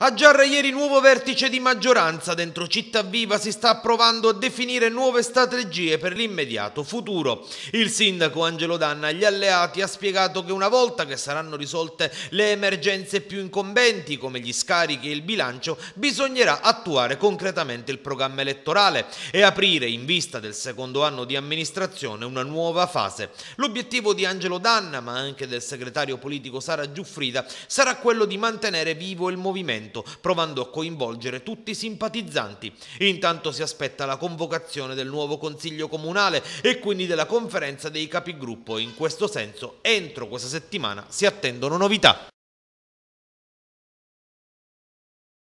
A Giarra ieri nuovo vertice di maggioranza dentro Città Viva si sta provando a definire nuove strategie per l'immediato futuro. Il sindaco Angelo Danna agli alleati ha spiegato che una volta che saranno risolte le emergenze più incombenti come gli scarichi e il bilancio bisognerà attuare concretamente il programma elettorale e aprire in vista del secondo anno di amministrazione una nuova fase. L'obiettivo di Angelo Danna ma anche del segretario politico Sara Giuffrida sarà quello di mantenere vivo il movimento movimento, provando a coinvolgere tutti i simpatizzanti. Intanto si aspetta la convocazione del nuovo Consiglio Comunale e quindi della conferenza dei capigruppo. In questo senso, entro questa settimana si attendono novità.